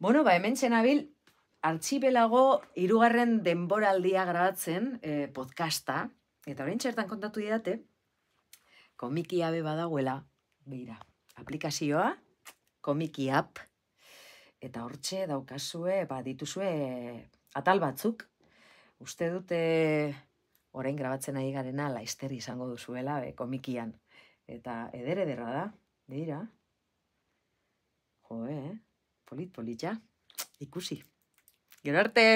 Bueno, ba, hemen bil artxibelago irugarren denboraldia grabatzen eh, podcasta, eta orain txertan kontatu didate, komiki abe badagoela, bera, aplikazioa, komiki app, eta hortxe daukazue, ba, dituzue atal batzuk, uste dute orain grabatzen ari garena laister izango duzuela be, komikian. Eta edere derra da, dira. Joe, Bolit bolit ja ikusi gero arte